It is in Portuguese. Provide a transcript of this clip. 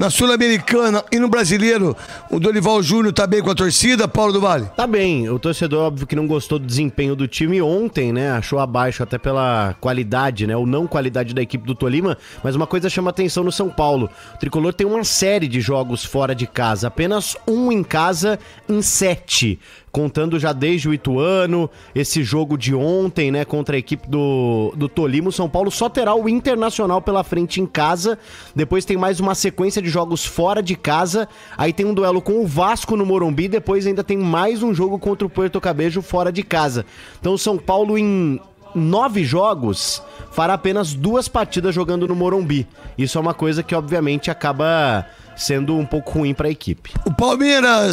na Sul-Americana e no Brasileiro, o Dorival Júnior tá bem com a torcida, Paulo do Vale? Tá bem. O torcedor, óbvio, que não gostou do desempenho do time ontem, né? Achou abaixo até pela qualidade, né? Ou não qualidade da equipe do Tolima. Mas uma coisa chama atenção no São Paulo. O Tricolor tem uma série de jogos fora de casa. Apenas um em casa em sete contando já desde o Ituano, esse jogo de ontem, né, contra a equipe do, do Tolima, o São Paulo só terá o Internacional pela frente em casa, depois tem mais uma sequência de jogos fora de casa, aí tem um duelo com o Vasco no Morumbi, depois ainda tem mais um jogo contra o Puerto Cabejo fora de casa. Então o São Paulo em nove jogos fará apenas duas partidas jogando no Morumbi. Isso é uma coisa que obviamente acaba sendo um pouco ruim para a equipe. O Palmeiras